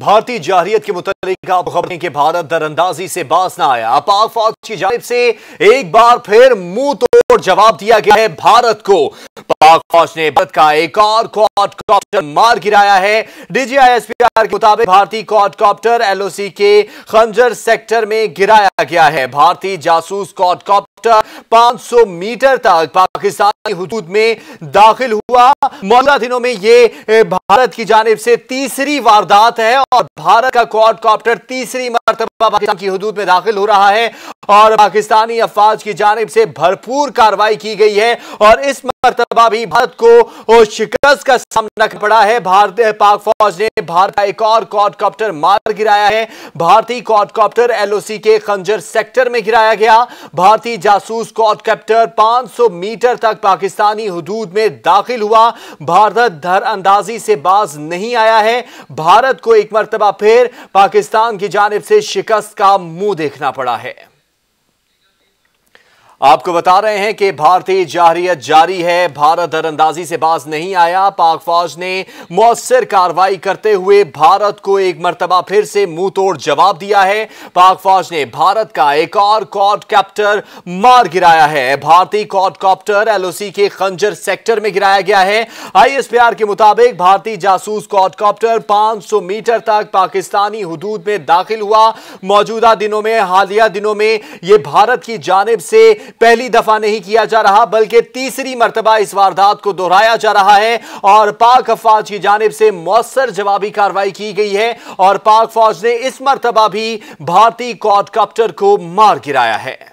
भारतीय जाहरीत के मुतालिक आप खबरें कि भारत दरअंदाजी से बाज ना आया पाक फौज की जानब से एक बार फिर मुंह तोड़ जवाब दिया गया है भारत को पाक फौज ने भारत का एक और क्वाडकॉप्टर मार गिराया है डीजीआईएसपीआर के मुताबिक भारतीय क्वाडकॉप्टर एलओसी के खंजर सेक्टर में गिराया गया है भारतीय जासूस क्वाडकॉप्टर 500 मीटर तक पाकिस्तान हदूद में दाखिल हुआ मौजूदा दिनों में ये भारत की जानब से तीसरी वारदात है और भारत का क्वाडकॉप्टर तीसरी मरतबा पाकिस्तान की हदूद में दाखिल हो रहा है और पाकिस्तानी अफवाज की जानब से भरपूर कार्रवाई की गई है और इस मरतबा भी भारत को शिकस्त का सामना पड़ा है भारत पाक फौज ने भारत का एक और क्वाडकॉप्टर मार गिराया है भारतीय क्वाडकॉप्टर एलओसी के खंजर सेक्टर में गिराया गया भारतीय जासूस क्वाडकॉप्टर 500 मीटर तक पाकिस्तानी हदूद में दाखिल हुआ भारत धर अंदाजी से बाज नहीं आया है भारत को एक मरतबा फिर पाकिस्तान की जानब से शिकस्त का मुंह देखना पड़ा है आपको बता रहे हैं कि भारतीय जारियत जारी है भारत दरअंदाजी से बाज नहीं आया पाक फौज ने मौसर कार्रवाई करते हुए भारत को एक मरतबा फिर से मुंह तोड़ जवाब दिया है पाक फौज ने भारत का एक और कॉड कैप्टर मार गिराया है भारतीय कॉड कॉप्टर एलओसी के खंजर सेक्टर में गिराया गया है आईएसपीआर के मुताबिक भारतीय जासूस कॉड कॉप्टर सौ मीटर तक पाकिस्तानी हदूद में दाखिल हुआ मौजूदा दिनों में हालिया दिनों में यह भारत की जानब से पहली दफा नहीं किया जा रहा बल्कि तीसरी मरतबा इस वारदात को दोहराया जा रहा है और पाक अफवाज की जानब से मौसर जवाबी कार्रवाई की गई है और पाक फौज ने इस मरतबा भी भारतीय क्वाडकॉप्टर को मार गिराया है